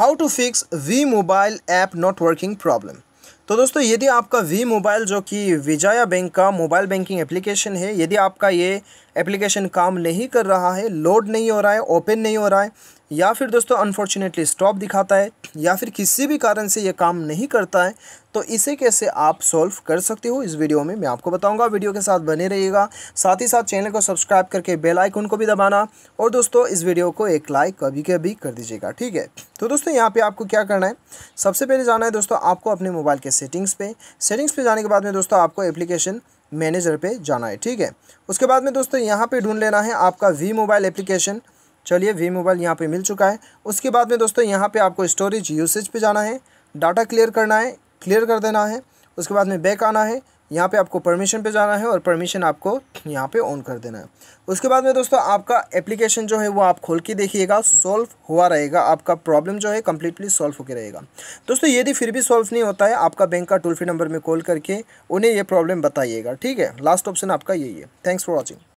how to fix V mobile app not working problem तो दोस्तों यदि आपका वी मोबाइल जो कि विजया बैंक का मोबाइल बैंकिंग एप्लीकेशन है यदि आपका ये एप्लीकेशन काम नहीं कर रहा है लोड नहीं हो रहा है ओपन नहीं हो रहा है या फिर दोस्तों अनफॉर्चुनेटली स्टॉप दिखाता है या फिर किसी भी कारण से ये काम नहीं करता है तो इसे कैसे आप सॉल्व कर सकते हो इस वीडियो में मैं आपको बताऊंगा वीडियो के साथ बने रहिएगा साथ ही साथ चैनल को सब्सक्राइब करके बेल आइकन को भी दबाना और दोस्तों इस वीडियो को एक लाइक कभी कभी कर दीजिएगा ठीक है तो दोस्तों यहाँ पे आपको क्या करना है सबसे पहले जाना है दोस्तों आपको अपने मोबाइल के सेटिंग्स पे सेटिंग्स पे जाने के बाद में दोस्तों आपको एप्लीकेशन मैनेजर पे जाना है ठीक है उसके बाद में दोस्तों यहाँ पे ढूंढ लेना है आपका वी मोबाइल एप्लीकेशन चलिए वी मोबाइल यहाँ पे मिल चुका है उसके बाद में दोस्तों यहाँ पे आपको स्टोरेज यूसेज पे जाना है डाटा क्लियर करना है क्लियर कर देना है उसके बाद में बैक आना है यहाँ पे आपको परमिशन पे जाना है और परमिशन आपको यहाँ पे ऑन कर देना है उसके बाद में दोस्तों आपका एप्लीकेशन जो है वो आप खोल के देखिएगा सॉल्व हुआ रहेगा आपका प्रॉब्लम जो है कम्प्लीटली सॉल्व होकर रहेगा दोस्तों यदि फिर भी सॉल्व नहीं होता है आपका बैंक का टोल फ्री नंबर में कॉल करके उन्हें यह प्रॉब्लम बताइएगा ठीक है लास्ट ऑप्शन आपका यही है थैंक्स फॉर वॉचिंग